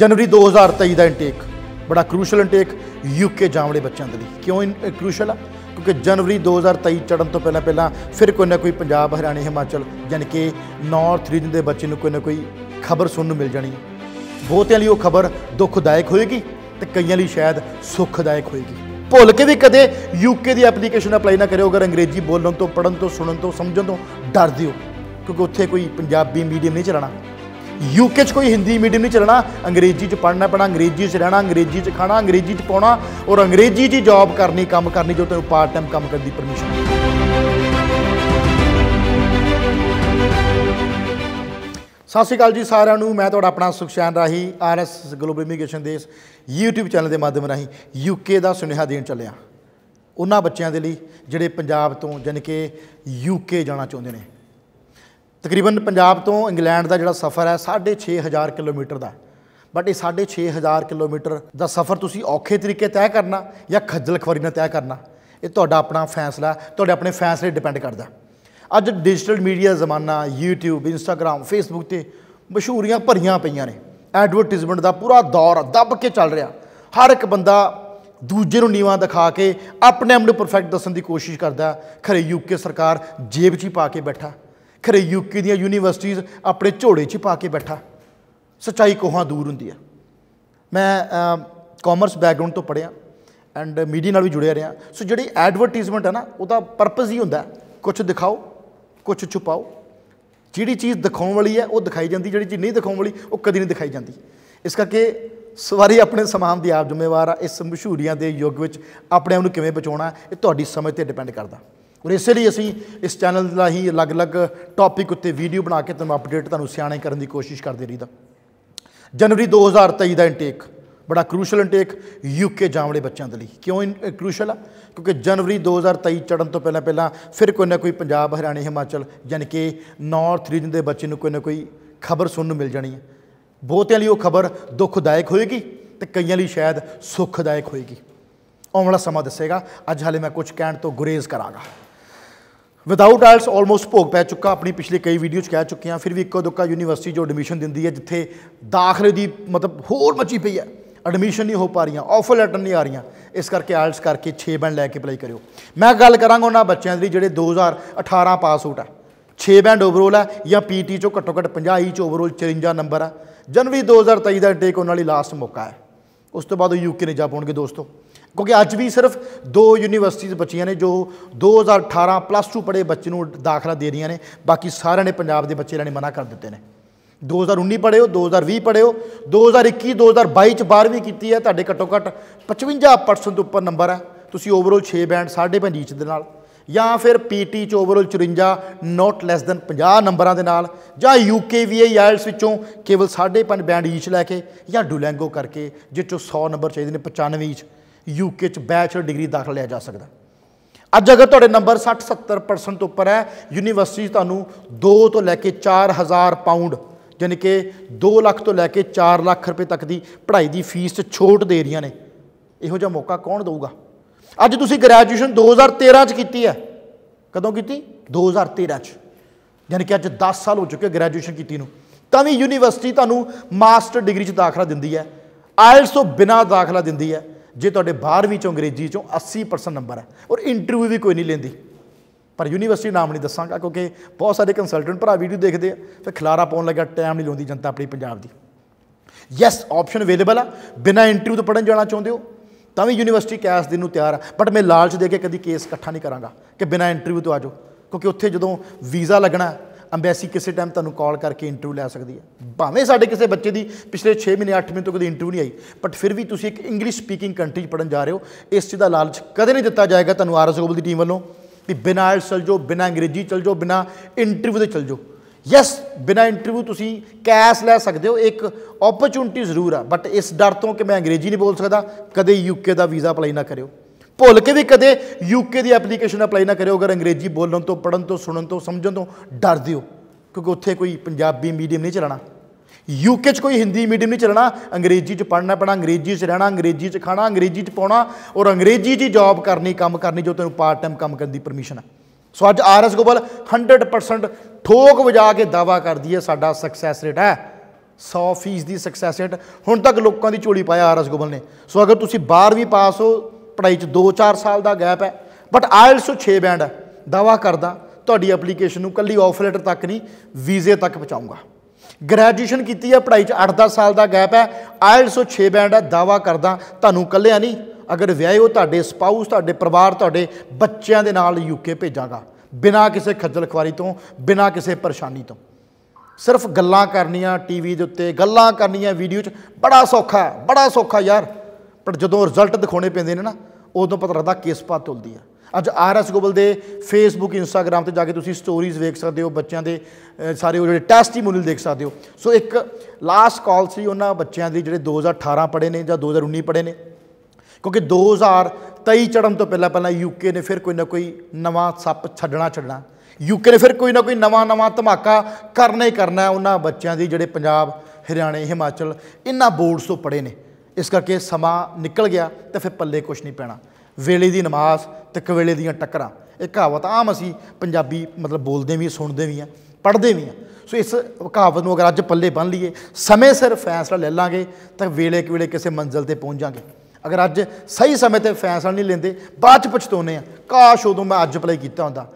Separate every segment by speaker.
Speaker 1: ਜਨਵਰੀ 2023 ਦਾ ਇਨਟੇਕ ਬੜਾ crucial intake UK ਜਾਵੜੇ ਬੱਚਿਆਂ ਦੇ ਲਈ ਕਿਉਂ ਕ੍ਰੂਸ਼ਲ ਆ ਕਿਉਂਕਿ ਜਨਵਰੀ 2023 ਚੜਨ ਤੋਂ ਪਹਿਲਾਂ ਪਹਿਲਾਂ ਫਿਰ ਕੋਈ ਨਾ ਕੋਈ ਪੰਜਾਬ ਹਰਿਆਣਾ ਹਿਮਾਚਲ ਯਾਨੀ ਕਿ ਨਾਰਥ ਰੀਜਨ ਦੇ ਬੱਚੇ ਨੂੰ ਕੋਈ ਨਾ ਕੋਈ ਖਬਰ ਸੁਣਨ ਨੂੰ ਮਿਲ ਜਾਣੀ ਬਹੁਤਿਆਂ ਲਈ ਉਹ ਖਬਰ ਦੁਖਦਾਇਕ ਹੋਏਗੀ ਤੇ ਕਈਆਂ ਲਈ ਸ਼ਾਇਦ ਸੁਖਦਾਇਕ ਹੋਏਗੀ ਭੁੱਲ ਕੇ ਵੀ ਕਦੇ ਯੂਕੇ ਦੀ ਐਪਲੀਕੇਸ਼ਨ ਅਪਲਾਈ ਨਾ ਕਰਿਓ ਅਗਰ ਅੰਗਰੇਜ਼ੀ ਬੋਲਣ ਤੋਂ ਪੜਨ ਤੋਂ ਸੁਣਨ ਤੋਂ ਸਮਝਣ ਤੋਂ ਡਰਦੇ ਹੋ ਕਿਉਂਕਿ ਉੱਥੇ ਕੋਈ ਪੰਜਾਬੀ ਮੀਡੀਅਮ ਨਹੀਂ ਚਲਾਣਾ ਯੂਕੇ 'ਚ ਕੋਈ ਹਿੰਦੀ ਮੀਡੀਅਮ ਨਹੀਂ ਚੱਲਣਾ ਅੰਗਰੇਜ਼ੀ 'ਚ ਪੜ੍ਹਨਾ ਪੈਣਾ ਅੰਗਰੇਜ਼ੀ 'ਚ ਰਹਿਣਾ ਅੰਗਰੇਜ਼ੀ 'ਚ ਖਾਣਾ ਅੰਗਰੇਜ਼ੀ 'ਚ ਪਾਉਣਾ ਔਰ ਅੰਗਰੇਜ਼ੀ 'ਚ ਜੌਬ ਕਰਨੀ ਕੰਮ ਕਰਨੀ ਜੋ ਤੈਨੂੰ ਪਾਰਟ ਟਾਈਮ ਕੰਮ ਕਰਨ ਦੀ ਪਰਮਿਸ਼ਨ ਸਤਿ ਸ਼੍ਰੀ ਅਕਾਲ ਜੀ ਸਾਰਿਆਂ ਨੂੰ ਮੈਂ ਤੁਹਾਡਾ ਆਪਣਾ ਸੁਖਸ਼ਾਨ ਰਾਹੀ ਆਰਐਸ ਗਲੋਬਲ ਇਮੀਗ੍ਰੇਸ਼ਨ ਦੇ YouTube ਚੈਨਲ ਦੇ ਮਾਧਿਅਮ ਰਾਹੀਂ ਯੂਕੇ ਦਾ ਸੁਨੇਹਾ ਦੇਣ ਚੱਲਿਆ ਉਹਨਾਂ ਬੱਚਿਆਂ ਦੇ ਲਈ ਜਿਹੜੇ ਪੰਜਾਬ ਤੋਂ ਜਨਕੇ ਯੂਕੇ ਜਾਣਾ ਚਾਹੁੰਦੇ ਨੇ ਤਕਰੀਬਨ ਪੰਜਾਬ ਤੋਂ ਇੰਗਲੈਂਡ ਦਾ ਜਿਹੜਾ ਸਫ਼ਰ ਹੈ 6500 ਕਿਲੋਮੀਟਰ ਦਾ ਬਟ ਇਹ 6500 ਕਿਲੋਮੀਟਰ ਦਾ ਸਫ਼ਰ ਤੁਸੀਂ ਔਖੇ ਤਰੀਕੇ ਤੈਅ ਕਰਨਾ ਜਾਂ ਖੱਜਲ ਖਵਰੀ ਨਾਲ ਤੈਅ ਕਰਨਾ ਇਹ ਤੁਹਾਡਾ ਆਪਣਾ ਫੈਸਲਾ ਤੁਹਾਡੇ ਆਪਣੇ ਫੈਸਲੇ ਡਿਪੈਂਡ ਕਰਦਾ ਅੱਜ ਡਿਜੀਟਲ ਮੀਡੀਆ ਜ਼ਮਾਨਾ YouTube Instagram Facebook ਤੇ ਮਸ਼ਹੂਰੀਆਂ ਭਰੀਆਂ ਪਈਆਂ ਨੇ ਐਡਵਰਟਾਈਜ਼ਮੈਂਟ ਦਾ ਪੂਰਾ ਦੌਰ ਦੱਬ ਕੇ ਚੱਲ ਰਿਹਾ ਹਰ ਇੱਕ ਬੰਦਾ ਦੂਜੇ ਨੂੰ ਨੀਵਾ ਦਿਖਾ ਕੇ ਆਪਣੇ ਆਪ ਨੂੰ ਪਰਫੈਕਟ ਦੱਸਣ ਦੀ ਕੋਸ਼ਿਸ਼ ਕਰਦਾ ਖਰੇ ਯੂਕੇ ਸਰਕਾਰ ਜੇਬ 'ਚ ਹੀ ਪਾ ਕੇ ਬੈਠਾ ਖਰੇ ਯੂਕੇ ਦੀਆਂ ਯੂਨੀਵਰਸਿਟੀਆਂ ਆਪਣੇ ਝੋੜੇ 'ਚ ਪਾ ਕੇ ਬੈਠਾ ਸਚਾਈ ਕੋਹਾਂ ਦੂਰ ਹੁੰਦੀ ਹੈ ਮੈਂ ਕਾਮਰਸ ਬੈਕਗ੍ਰਾਉਂਡ ਤੋਂ ਪੜਿਆ ਐਂਡ ਮੀਡੀਆ ਨਾਲ ਵੀ ਜੁੜਿਆ ਰਿਹਾ ਸੋ ਜਿਹੜੀ ਐਡਵਰਟਾਈਜ਼ਮੈਂਟ ਹੈ ਨਾ ਉਹਦਾ ਪਰਪਸ ਹੀ ਹੁੰਦਾ ਕੁਝ ਦਿਖਾਓ ਕੁਝ ਛੁਪਾਓ ਜਿਹੜੀ ਚੀਜ਼ ਦਿਖਾਉਣ ਵਾਲੀ ਹੈ ਉਹ ਦਿਖਾਈ ਜਾਂਦੀ ਜਿਹੜੀ ਚੀਜ਼ ਨਹੀਂ ਦਿਖਾਉਣ ਵਾਲੀ ਉਹ ਕਦੀ ਨਹੀਂ ਦਿਖਾਈ ਜਾਂਦੀ ਇਸ ਕਰਕੇ ਸਵਾਰੀ ਆਪਣੇ ਸਮਾਨ ਦੀ ਆਪ ਜ਼ਿੰਮੇਵਾਰ ਆ ਇਸ ਮਸ਼ਹੂਰੀਆਂ ਦੇ ਯੁੱਗ ਵਿੱਚ ਆਪਣੇ ਆਪ ਨੂੰ ਕਿਵੇਂ ਬਚਾਉਣਾ ਇਹ ਤੁਹਾਡੀ ਸਮਝ ਤੇ ਡਿਪੈਂਡ ਕਰਦਾ ਔਰ ਇਸੇ ਲਈ ਅਸੀਂ ਇਸ ਚੈਨਲ ਦਾ ਹੀ ਅਲੱਗ-ਅਲੱਗ ਟੌਪਿਕ ਉੱਤੇ ਵੀਡੀਓ ਬਣਾ ਕੇ ਤੁਹਾਨੂੰ ਅਪਡੇਟ ਤੁਹਾਨੂੰ ਸਿਆਣੇ ਕਰਨ ਦੀ ਕੋਸ਼ਿਸ਼ ਕਰਦੇ ਰਹੀਦਾ ਜਨਵਰੀ 2023 ਦਾ ਇਨਟੇਕ ਬੜਾ ਕ੍ਰੂਸ਼ਲ ਇਨਟੇਕ ਯੂਕੇ ਜਾਮਲੇ ਬੱਚਿਆਂ ਦੇ ਲਈ ਕਿਉਂ ਕ੍ਰੂਸ਼ਲ ਆ ਕਿਉਂਕਿ ਜਨਵਰੀ 2023 ਚੜਨ ਤੋਂ ਪਹਿਲਾਂ ਪਹਿਲਾਂ ਫਿਰ ਕੋਈ ਨਾ ਕੋਈ ਪੰਜਾਬ ਹਰਿਆਣਾ ਹਿਮਾਚਲ ਯਾਨੀ ਕਿ ਨਾਰਥ ਰੀਜਨ ਦੇ ਬੱਚੇ ਨੂੰ ਕੋਈ ਨਾ ਕੋਈ ਖਬਰ ਸੁਣਨ ਨੂੰ ਮਿਲ ਜਾਣੀ ਹੈ ਬਹੁਤਿਆਂ ਲਈ ਉਹ ਖਬਰ ਦੁਖਦਾਇਕ ਹੋਏਗੀ ਤੇ ਕਈਆਂ ਲਈ ਸ਼ਾਇਦ ਸੁਖਦਾਇਕ ਹੋਏਗੀ ਆਉਣ ਵਾਲਾ ਸਮਾਂ ਦੱਸੇਗਾ ਅੱਜ ਹਾਲੇ ਮੈਂ ਕੁਝ ਕਹਿਣ ਤੋਂ ਗੁਰੇਜ਼ ਕਰਾਂਗਾ ਵਿਦਆਊਟ ਆਇਲਸ ਆਲਮੋਸਟ ਭੋਗ ਪੈ ਚੁੱਕਾ ਆਪਣੀ ਪਿਛਲੇ ਕਈ ਵੀਡੀਓ 'ਚ ਕਹਿ ਚੁੱਕੇ ਹਾਂ ਫਿਰ ਵੀ ਇੱਕੋ ਦੁੱਕਾ ਯੂਨੀਵਰਸਿਟੀ ਜੋ ਐਡਮਿਸ਼ਨ ਦਿੰਦੀ ਹੈ ਜਿੱਥੇ ਦਾਖਲੇ ਦੀ ਮਤਲਬ ਹੋਰ ਮਚੀ ਪਈ ਹੈ ਐਡਮਿਸ਼ਨ ਨਹੀਂ ਹੋ ਪਾ ਰਹੀਆਂ ਆਫਰ ਲੈਟਰ ਨਹੀਂ ਆ ਰਹੀਆਂ ਇਸ ਕਰਕੇ ਆਇਲਸ ਕਰਕੇ 6 ਬੈਂਡ ਲੈ ਕੇ ਅਪਲਾਈ ਕਰਿਓ ਮੈਂ ਗੱਲ ਕਰਾਂਗਾ ਉਹਨਾਂ ਬੱਚਿਆਂ ਦੀ ਜਿਹੜੇ 2018 ਪਾਸ ਆਊਟ ਆ 6 ਬੈਂਡ ਓਵਰਆਲ ਆ ਜਾਂ ਪੀਟੀ ਚੋਂ ਘੱਟੋ ਘੱਟ 50 ਚ ਓਵਰਆਲ 54 ਨੰਬਰ ਆ ਜਨਵਰੀ 2023 ਦਾ ਟੇਕ ਉਹਨਾਂ ਲਈ ਲਾਸਟ ਮੌਕਾ ਹੈ ਉਸ ਤੋਂ ਬਾਅਦ ਉਹ ਯੂਕੇ ਨੇ ਜਾ ਪਾਉਣਗੇ ਦੋਸਤੋ ਕਿਉਂਕਿ ਅੱਜ ਵੀ ਸਿਰਫ ਦੋ ਯੂਨੀਵਰਸਿਟੀਆਂ ਬੱਚੀਆਂ ਨੇ ਜੋ 2018 ਪਲੱਸ 2 ਪੜੇ ਬੱਚੇ ਨੂੰ ਦਾਖਲਾ ਦੇ ਰਹੀਆਂ ਨੇ ਬਾਕੀ ਸਾਰਿਆਂ ਨੇ ਪੰਜਾਬ ਦੇ ਬੱਚੇ ਲੈਣੇ ਨੇ ਮਨਾ ਕਰ ਦਿੱਤੇ ਨੇ 2019 ਪੜਿਓ 2020 ਪੜਿਓ 2021 2022 ਚ 12ਵੀਂ ਕੀਤੀ ਹੈ ਤੁਹਾਡੇ ਘੱਟੋ ਘੱਟ 55% ਤੋਂ ਉੱਪਰ ਨੰਬਰ ਹੈ ਤੁਸੀਂ ਓਵਰਆਲ 6 ਬੈਂਡ 5.5 ਦੇ ਨਾਲ ਜਾਂ ਫਿਰ ਪੀਟੀ ਚ ਓਵਰਆਲ 54 ਨਾਟ ਲੈਸ ਦਨ 50 ਨੰਬਰਾਂ ਦੇ ਨਾਲ ਜਾਂ ਯੂਕੇਵੀਏ ਆਇਲਸ ਵਿੱਚੋਂ ਕੇਵਲ 5.5 ਬੈਂਡ ਈਚ ਲੈ ਕੇ ਜਾਂ ਡੁਲੈਂਗੋ ਕਰਕੇ ਜਿੱਚੋਂ 100 ਨੰਬਰ ਚਾਹੀਦੇ ਨੇ 95 ਈਚ ਯੂਕੇ ਚ ਬੈਚਲਰ ਡਿਗਰੀ ਦਾਖਲ ਲਿਆ ਜਾ ਸਕਦਾ ਅੱਜ ਅਗਰ ਤੁਹਾਡੇ ਨੰਬਰ 60 70% ਤੋਂ ਉੱਪਰ ਹੈ ਯੂਨੀਵਰਸਿਟੀ ਤੁਹਾਨੂੰ 2 ਤੋਂ ਲੈ ਕੇ 4000 ਪਾਉਂਡ ਯਾਨੀ ਕਿ 2 ਲੱਖ ਤੋਂ ਲੈ ਕੇ 4 ਲੱਖ ਰੁਪਏ ਤੱਕ ਦੀ ਪੜ੍ਹਾਈ ਦੀ ਫੀਸ ਤੇ ਛੋਟ ਦੇ ਰਹੀਆਂ ਨੇ ਇਹੋ ਜਿਹਾ ਮੌਕਾ ਕੌਣ ਦੇਊਗਾ ਅੱਜ ਤੁਸੀਂ ਗ੍ਰੈਜੂਏਸ਼ਨ 2013 ਚ ਕੀਤੀ ਹੈ ਕਦੋਂ ਕੀਤੀ 2013 ਚ ਯਾਨੀ ਕਿ ਅੱਜ 10 ਸਾਲ ਹੋ ਚੁੱਕੇ ਗ੍ਰੈਜੂਏਸ਼ਨ ਕੀਤੀ ਨੂੰ ਤਾਂ ਵੀ ਯੂਨੀਵਰਸਿਟੀ ਤੁਹਾਨੂੰ ਮਾਸਟਰ ਡਿਗਰੀ ਚ ਦਾਖਲਾ ਦਿੰਦੀ ਹੈ ਆਲਸੋ ਬਿਨਾ ਦਾਖਲਾ ਦਿੰਦੀ ਹੈ ਜੇ ਤੁਹਾਡੇ 12ਵੀਂ ਚੋਂ ਅੰਗਰੇਜ਼ੀ ਚੋਂ 80% ਨੰਬਰ ਹੈ ਔਰ ਇੰਟਰਵਿਊ ਵੀ ਕੋਈ ਨਹੀਂ ਲੈਂਦੀ ਪਰ ਯੂਨੀਵਰਸਿਟੀ ਨਾਮ ਨਹੀਂ ਦੱਸਾਂਗਾ ਕਿਉਂਕਿ ਬਹੁਤ ਸਾਰੇ ਕੰਸਲਟੈਂਟ ਭਰਾ ਵੀਡੀਓ ਦੇਖਦੇ ਆ ਫਿਰ ਖਲਾਰਾ ਪਾਉਣ ਲੱਗਾ ਟਾਈਮ ਨਹੀਂ ਲਾਉਂਦੀ ਜਨਤਾ ਆਪਣੀ ਪੰਜਾਬ ਦੀ ਯੈਸ ਆਪਸ਼ਨ ਅਵੇਲੇਬਲ ਆ ਬਿਨਾ ਇੰਟਰਵਿਊ ਤੋਂ ਪੜਨ ਜਾਣਾ ਚਾਹੁੰਦੇ ਹੋ ਤਾਂ ਵੀ ਯੂਨੀਵਰਸਿਟੀ ਕੈਸ ਦਿਨ ਨੂੰ ਤਿਆਰ ਆ ਬਟ ਮੈਂ ਲਾਲਚ ਦੇ ਕੇ ਕਦੀ ਕੇਸ ਇਕੱਠਾ ਨਹੀਂ ਕਰਾਂਗਾ ਕਿ ਬਿਨਾ ਇੰਟਰਵਿਊ ਤੋਂ ਆਜੋ ਕਿਉਂਕਿ ਉੱਥੇ ਜਦੋਂ ਵੀਜ਼ਾ ਲੱਗਣਾ ਅੰਬੈਸੀ ਕਿਸੇ ਟਾਈਮ ਤੁਹਾਨੂੰ ਕਾਲ ਕਰਕੇ ਇੰਟਰਵਿਊ ਲੈ ਸਕਦੀ ਹੈ ਭਾਵੇਂ ਸਾਡੇ ਕਿਸੇ ਬੱਚੇ ਦੀ ਪਿਛਲੇ 6 ਮਹੀਨੇ 8 ਮਹੀਨੇ ਤੋਂ ਕਦੇ ਇੰਟਰਵਿਊ ਨਹੀਂ ਆਈ ਬਟ ਫਿਰ ਵੀ ਤੁਸੀਂ ਇੱਕ ਇੰਗਲਿਸ਼ ਸਪੀਕਿੰਗ ਕੰਟਰੀ 'ਚ ਪੜਨ ਜਾ ਰਹੇ ਹੋ ਇਸ ਚੀਜ਼ ਦਾ ਲਾਲਚ ਕਦੇ ਨਹੀਂ ਦਿੱਤਾ ਜਾਏਗਾ ਤੁਹਾਨੂੰ ਆਰਐਸ ਗੋਬਲ ਦੀ ਟੀਮ ਵੱਲੋਂ ਵੀ ਬਿਨਾਂ ਆਇਲਸ ਚਲ ਜਾਓ ਬਿਨਾਂ ਅੰਗਰੇਜ਼ੀ ਚਲ ਜਾਓ ਬਿਨਾਂ ਇੰਟਰਵਿਊ ਦੇ ਚਲ ਜਾਓ ਯੈਸ ਬਿਨਾ ਇੰਟਰਵਿਊ ਤੁਸੀਂ ਕੈਸ਼ ਲੈ ਸਕਦੇ ਹੋ ਇੱਕ ਓਪਰਚੁਨਿਟੀ ਜ਼ਰੂਰ ਆ ਬਟ ਇਸ ਡਰ ਤੋਂ ਕਿ ਮੈਂ ਅੰਗਰੇਜ਼ੀ ਨਹੀਂ ਬੋਲ ਸਕਦਾ ਕਦੇ ਯੂਕੇ ਦਾ ਵੀਜ਼ਾ ਅਪਲਾਈ ਨਾ ਕਰਿਓ ਭੁੱਲ ਕੇ ਵੀ ਕਦੇ ਯੂਕੇ ਦੀ ਐਪਲੀਕੇਸ਼ਨ ਅਪਲਾਈ ਨਾ ਕਰਿਓ ਅਗਰ ਅੰਗਰੇਜ਼ੀ ਬੋਲਣ ਤੋਂ ਪੜਨ ਤੋਂ ਸੁਣਨ ਤੋਂ ਸਮਝਣ ਤੋਂ ਡਰਦੇ ਹੋ ਕਿਉਂਕਿ ਉੱਥੇ ਕੋਈ ਪੰਜਾਬੀ ਮੀਡੀਅਮ ਨਹੀਂ ਚੱਲਣਾ ਯੂਕੇ 'ਚ ਕੋਈ ਹਿੰਦੀ ਮੀਡੀਅਮ ਨਹੀਂ ਚਲਣਾ ਅੰਗਰੇਜ਼ੀ 'ਚ ਪੜਨਾ ਪੜਾ ਅੰਗਰੇਜ਼ੀ 'ਚ ਰਹਿਣਾ ਅੰਗਰੇਜ਼ੀ 'ਚ ਖਾਣਾ ਅੰਗਰੇਜ਼ੀ 'ਚ ਪਾਉਣਾ ਔਰ ਅੰਗਰੇਜ਼ੀ 'ਚ ਜੌਬ ਕਰਨੀ ਕੰਮ ਕਰਨੀ ਜੋ ਤੈਨੂੰ ਪਾਰਟ ਟਾਈਮ ਕੰਮ ਕਰਨ ਦੀ ਪਰਮਿਸ਼ਨ ਹੈ ਸੋ ਅੱਜ ਆਰਐਸ ਗੋਬਲ 100% ਠੋਕ ਵਜਾ ਕੇ ਦਾਵਾ ਕਰਦੀ ਹੈ ਸਾਡਾ ਸਕਸੈਸ ਰੇਟ ਹੈ 100% ਦੀ ਸਕਸੈਸ ਰੇਟ ਹੁਣ ਤੱਕ ਲੋਕਾਂ ਦੀ ਝੋਲੀ ਪਾਇਆ ਆਰਐਸ ਗੋਬਲ ਨੇ ਸੋ ਅਗਰ ਤੁਸੀਂ 12ਵੀਂ ਪਾਸ ਹੋ ਪੜਾਈ 'ਚ 2-4 ਸਾਲ ਦਾ ਗੈਪ ਹੈ ਬਟ ਆਇਲਸ 6 ਬੈਂਡ ਹੈ ਦਾਵਾ ਕਰਦਾ ਤੁਹਾਡੀ ਐਪਲੀਕੇਸ਼ਨ ਨੂੰ ਕੱਲੀ ਆਫਰ ਲੈਟਰ ਤੱਕ ਨਹੀਂ ਵੀਜ਼ੇ ਤੱਕ ਪਹੁੰਚਾਉਂਗਾ ਗ੍ਰੈਜੂਏਸ਼ਨ ਕੀਤੀ ਹੈ ਪੜਾਈ 'ਚ 8-10 ਸਾਲ ਦਾ ਗੈਪ ਹੈ ਆਇਲਸ 6 ਬੈਂਡ ਹੈ ਦਾਵਾ ਕਰਦਾ ਤੁਹਾਨੂੰ ਕੱਲਿਆ ਨਹੀਂ ਅਗਰ ਵਿਆਹੇ ਹੋ ਤੁਹਾਡੇ ਸਪਾਊਸ ਤੁਹਾਡੇ ਪਰਿਵਾਰ ਤੁਹਾਡੇ ਬੱਚਿਆਂ ਦੇ ਨਾਲ ਯੂਕੇ ਭੇਜਾਂਗਾ ਬਿਨਾ ਕਿਸੇ ਖੱਜਲ ਖਵਾਰੀ ਤੋਂ ਬਿਨਾ ਕਿਸੇ ਪਰੇਸ਼ਾਨੀ ਤੋਂ ਸਿਰਫ ਗੱਲਾਂ ਕਰਨੀਆਂ ਟੀਵੀ ਦੇ ਉੱਤੇ ਗੱਲਾਂ ਕਰਨੀਆਂ ਵੀਡੀਓ 'ਚ ਬੜਾ ਸੌਖਾ ਬੜਾ ਸੌਖਾ ਯਾਰ ਪਰ ਜਦੋਂ ਰਿਜ਼ਲਟ ਦਿਖਾਉਣੇ ਪੈਂਦੇ ਨੇ ਨਾ ਉਦੋਂ ਪਤਾ ਲੱਗਦਾ ਕਿਸ ਪਾ ਤੁਲਦੀ ਆ ਅੱਜ ਆਰਐਸ ਗੋਬਲ ਦੇ ਫੇਸਬੁੱਕ ਇੰਸਟਾਗ੍ਰam ਤੇ ਜਾ ਕੇ ਤੁਸੀਂ ਸਟੋਰੀਜ਼ ਵੇਖ ਸਕਦੇ ਹੋ ਬੱਚਿਆਂ ਦੇ ਸਾਰੇ ਉਹ ਜਿਹੜੇ ਟੈਸਟੀਮੋਨੀਅਲ ਦੇਖ ਸਕਦੇ ਹੋ ਸੋ ਇੱਕ ਲਾਸਟ ਕਾਲ ਸੀ ਉਹਨਾਂ ਬੱਚਿਆਂ ਦੀ ਜਿਹੜੇ 2018 ਪੜੇ ਨੇ ਜਾਂ 2019 ਪੜੇ ਨੇ ਕਿਉਂਕਿ 2023 ਚੜਨ ਤੋਂ ਪਹਿਲਾਂ ਪਹਿਲਾਂ ਯੂਕੇ ਨੇ ਫਿਰ ਕੋਈ ਨਾ ਕੋਈ ਨਵਾਂ ਸੱਪ ਛੱਡਣਾ ਛੱਡਣਾ ਯੂਕੇ ਨੇ ਫਿਰ ਕੋਈ ਨਾ ਕੋਈ ਨਵਾਂ ਨਵਾਂ ਧਮਾਕਾ ਕਰਨਾ ਹੀ ਕਰਨਾ ਉਹਨਾਂ ਬੱਚਿਆਂ ਦੀ ਜਿਹੜੇ ਪੰਜਾਬ ਹਰਿਆਣਾ ਹਿਮਾਚਲ ਇਹਨਾਂ ਬੋਰਡਸ ਤੋਂ ਪੜੇ ਨੇ ਇਸ ਕਰਕੇ ਸਮਾਂ ਨਿਕਲ ਗਿਆ ਤੇ ਫਿਰ ਪੱਲੇ ਕੁਝ ਨਹੀਂ ਪੈਣਾ ਵੇਲੇ ਦੀ ਨਮਾਜ਼ ਤੇ ਕਵੇਲੇ ਦੀਆਂ ਟੱਕਰਾਂ ਇਹ ਕਹਾਵਤ ਆਮ ਅਸੀਂ ਪੰਜਾਬੀ ਮਤਲਬ ਬੋਲਦੇ ਵੀ ਸੁਣਦੇ ਵੀ ਆ ਪੜ੍ਹਦੇ ਵੀ ਆ ਸੋ ਇਸ ਕਹਾਵਤ ਨੂੰ ਅਗਰ ਅੱਜ ਪੱਲੇ ਬੰਨ ਲਈਏ ਸਮੇਂ ਸਿਰ ਫੈਸਲਾ ਲੈ ਲਾਂਗੇ ਤਾਂ ਵੇਲੇ ਵੇਲੇ ਕਿਸੇ ਮੰਜ਼ਲ ਤੇ ਪਹੁੰਚ ਜਾਾਂਗੇ ਅਗਰ ਅੱਜ ਸਹੀ ਸਮੇਂ ਤੇ ਫੈਸਲਾ ਨਹੀਂ ਲੈਂਦੇ ਬਾਅਦ ਚ ਪਛਤਾਉਨੇ ਆ ਕਾਸ਼ ਉਦੋਂ ਮੈਂ ਅੱਜ ਅਪਲਾਈ ਕੀਤਾ ਹੁੰਦਾ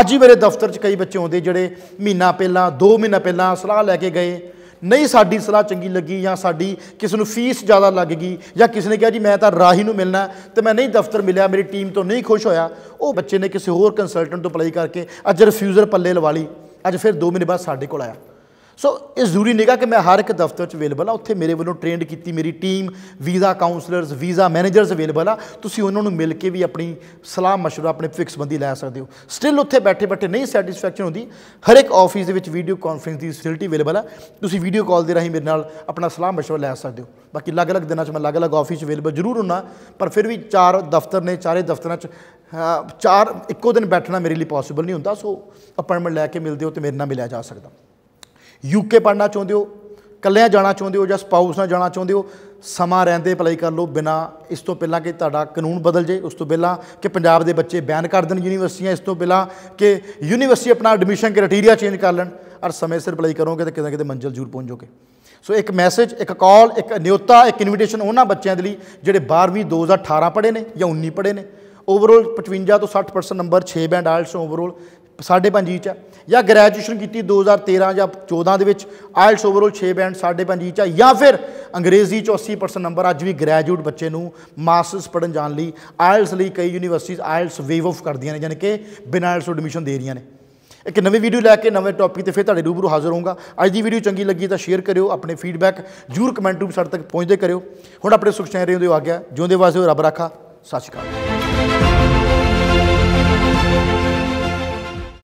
Speaker 1: ਅੱਜ ਹੀ ਮੇਰੇ ਦਫ਼ਤਰ 'ਚ ਕਈ ਬੱਚੇ ਆਉਂਦੇ ਜਿਹੜੇ ਮਹੀਨਾ ਪਹਿਲਾਂ 2 ਮਹੀਨਾ ਪਹਿਲਾਂ ਸਲਾਹ ਲੈ ਕੇ ਗਏ ਨਹੀਂ ਸਾਡੀ ਸਲਾਹ ਚੰਗੀ ਲੱਗੀ ਜਾਂ ਸਾਡੀ ਕਿਸੇ ਨੂੰ ਫੀਸ ਜ਼ਿਆਦਾ ਲੱਗ ਗਈ ਜਾਂ ਕਿਸੇ ਨੇ ਕਿਹਾ ਜੀ ਮੈਂ ਤਾਂ ਰਾਹੀ ਨੂੰ ਮਿਲਣਾ ਤੇ ਮੈਂ ਨਹੀਂ ਦਫ਼ਤਰ ਮਿਲਿਆ ਮੇਰੀ ਟੀਮ ਤੋਂ ਨਹੀਂ ਖੁਸ਼ ਹੋਇਆ ਉਹ ਬੱਚੇ ਨੇ ਕਿਸੇ ਹੋਰ ਕੰਸਲਟੈਂਟ ਤੋਂ ਅਪਲਾਈ ਕਰਕੇ ਅੱਜ ਰਿਫਿਊਜ਼ਰ ਪੱਲੇ ਲਵਾ ਲਈ ਅੱਜ ਫਿਰ 2 ਮਹੀਨੇ ਬਾਅਦ ਸਾਡੇ ਕੋਲ ਆਇਆ ਸੋ ਇਹ ਜ਼ਰੂਰੀ ਨਹੀਂਗਾ ਕਿ ਮੈਂ ਹਰ ਇੱਕ ਦਫ਼ਤਰ 'ਚ ਅਵੇਲੇਬਲ ਆ ਉੱਥੇ ਮੇਰੇ ਵੱਲੋਂ ਟ੍ਰੇਨਡ ਕੀਤੀ ਮੇਰੀ team visa counsellors visa managers available ਆ ਤੁਸੀਂ ਉਹਨਾਂ ਨੂੰ ਮਿਲ ਕੇ ਵੀ ਆਪਣੀ ਸਲਾਹ مشورہ ਆਪਣੇ ਫਿਕਸਬੰਦੀ ਲੈ ਸਕਦੇ ਹੋ ਸਟਿਲ ਉੱਥੇ ਬੈਠੇ ਬੈਠੇ ਨਹੀਂ ਸੈਟੀਸਫੈਕਸ਼ਨ ਹੁੰਦੀ ਹਰ ਇੱਕ ਆਫਿਸ ਦੇ ਵਿੱਚ ਵੀਡੀਓ ਕਾਨਫਰੰਸ ਦੀ ਫੈਸਿਲਿਟੀ ਅਵੇਲੇਬਲ ਆ ਤੁਸੀਂ ਵੀਡੀਓ ਕਾਲ ਦੇ ਰਾਹੀਂ ਮੇਰੇ ਨਾਲ ਆਪਣਾ ਸਲਾਹ مشورہ ਲੈ ਸਕਦੇ ਹੋ ਬਾਕੀ ਅਲੱਗ-ਅਲੱਗ ਦਿਨਾਂ 'ਚ ਮੈਂ ਅਲੱਗ-ਅਲੱਗ ਆਫਿਸ ਅਵੇਲੇਬਲ ਜ਼ਰੂਰ ਹੁੰਨਾ ਪਰ ਫਿਰ ਵੀ ਚਾਰ ਦਫ਼ਤਰ ਨੇ ਚਾਰੇ ਦਫ਼ਤਰਾਂ 'ਚ ਚਾਰ ਇੱਕੋ ਦਿਨ ਬੈਠਣਾ ਮੇਰੇ ਲਈ ਪੋਸੀਬਲ ਨਹੀਂ ਹੁੰਦਾ ਸੋ ਅਪਾਇੰਟਮੈਂਟ ਲੈ ਕੇ ਮਿਲਦੇ ਹੋ ਤੇ ਮੇਰੇ ਨਾਲ ਮਿਲਿਆ ਜਾ ਸਕਦਾ ਯੂਕੇ ਪੜਨਾ ਚਾਹੁੰਦੇ ਹੋ ਕੱਲਿਆਂ ਜਾਣਾ ਚਾਹੁੰਦੇ ਹੋ ਜਾਂ ਸਪਾਊਸ ਨਾਲ ਜਾਣਾ ਚਾਹੁੰਦੇ ਹੋ ਸਮਾਂ ਰਹਿੰਦੇ ਅਪਲਾਈ ਕਰ ਲਓ ਬਿਨਾ ਇਸ ਤੋਂ ਪਹਿਲਾਂ ਕਿ ਤੁਹਾਡਾ ਕਾਨੂੰਨ ਬਦਲ ਜੇ ਉਸ ਤੋਂ ਪਹਿਲਾਂ ਕਿ ਪੰਜਾਬ ਦੇ ਬੱਚੇ ਬੈਨ ਕਰ ਦੇਣ ਯੂਨੀਵਰਸਿਟੀਆਂ ਇਸ ਤੋਂ ਪਹਿਲਾਂ ਕਿ ਯੂਨੀਵਰਸਿਟੀ ਆਪਣਾ ਐਡਮਿਸ਼ਨ ਕ੍ਰਾਈਟੇਰੀਆ ਚੇਂਜ ਕਰ ਲੈਣ ਔਰ ਸਮੇਂ ਸਿਰ ਅਪਲਾਈ ਕਰੋਗੇ ਤਾਂ ਕਿਤੇ ਕਿਤੇ ਮੰਜ਼ਿਲ ਜ਼ਰੂਰ ਪਹੁੰਚੋਗੇ ਸੋ ਇੱਕ ਮੈਸੇਜ ਇੱਕ ਕਾਲ ਇੱਕ ਨਿਯੋਤਾ ਇੱਕ ਇਨਵੀਟੇਸ਼ਨ ਉਹਨਾਂ ਬੱਚਿਆਂ ਦੇ ਲਈ ਜਿਹੜੇ 12ਵੀਂ 2018 ਪੜ੍ਹੇ ਨੇ ਜਾਂ 19 ਪੜ੍ਹੇ ਨੇ ਓਵਰਆਲ 55 ਤੋਂ 60% number 6 band IELTS overall 5.5 each ਆ ਜਾਂ ਗ੍ਰੈਜੂਏਸ਼ਨ ਕੀਤੀ 2013 ਜਾਂ 14 ਦੇ ਵਿੱਚ ਆਇਲਸ ਓਵਰਆਲ 6 ਬੈਂਡ 5.5 ਇੰਚ ਆ ਜਾਂ ਫਿਰ ਅੰਗਰੇਜ਼ੀ 'ਚ 80% ਨੰਬਰ ਅੱਜ ਵੀ ਗ੍ਰੈਜੂਏਟ ਬੱਚੇ ਨੂੰ ਮਾਸਟਰਸ ਪੜਨ ਜਾਣ ਲਈ ਆਇਲਸ ਲਈ ਕਈ ਯੂਨੀਵਰਸਿਟੀਆਂ ਆਇਲਸ ਵੇਵ ਆਫ ਕਰਦੀਆਂ ਨੇ ਯਾਨੀ ਕਿ ਬਿਨਾਂ ਆਇਲਸ ਐਡਮਿਸ਼ਨ ਦੇ ਰਹੀਆਂ ਨੇ ਇੱਕ ਨਵੀਂ ਵੀਡੀਓ ਲੈ ਕੇ ਨਵੇਂ ਟੌਪਿਕ ਤੇ ਫਿਰ ਤੁਹਾਡੇ ਰੂਬਰੂ ਹਾਜ਼ਰ ਹੋਊਗਾ ਅੱਜ ਦੀ ਵੀਡੀਓ ਚੰਗੀ ਲੱਗੀ ਤਾਂ ਸ਼ੇਅਰ ਕਰਿਓ ਆਪਣੇ ਫੀਡਬੈਕ ਜਰੂਰ ਕਮੈਂਟ ਰੂਪ ਸਾਡੇ ਤੱਕ ਪਹੁੰਚਦੇ ਕਰਿਓ ਹੁਣ ਆਪਣੇ ਚੈਨ ਰਹੇ ਹੁੰਦੇ ਆ ਗਿਆ ਜਿਉਂਦੇ ਵਾਸਤੇ ਰੱਬ ਰੱਖਾ ਸਤਿ ਸ਼੍ਰੀ ਅਕਾਲ